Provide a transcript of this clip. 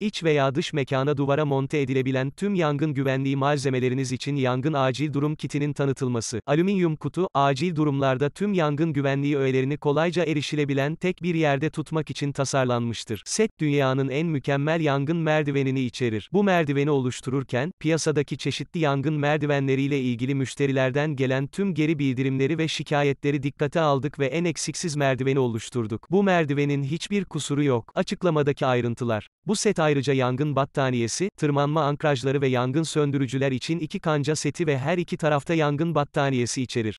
İç veya dış mekana duvara monte edilebilen tüm yangın güvenliği malzemeleriniz için yangın acil durum kitinin tanıtılması. Alüminyum kutu, acil durumlarda tüm yangın güvenliği öğelerini kolayca erişilebilen tek bir yerde tutmak için tasarlanmıştır. Set dünyanın en mükemmel yangın merdivenini içerir. Bu merdiveni oluştururken, piyasadaki çeşitli yangın merdivenleriyle ilgili müşterilerden gelen tüm geri bildirimleri ve şikayetleri dikkate aldık ve en eksiksiz merdiveni oluşturduk. Bu merdivenin hiçbir kusuru yok. Açıklamadaki ayrıntılar. Bu set ayrıca yangın battaniyesi, tırmanma ankrajları ve yangın söndürücüler için iki kanca seti ve her iki tarafta yangın battaniyesi içerir.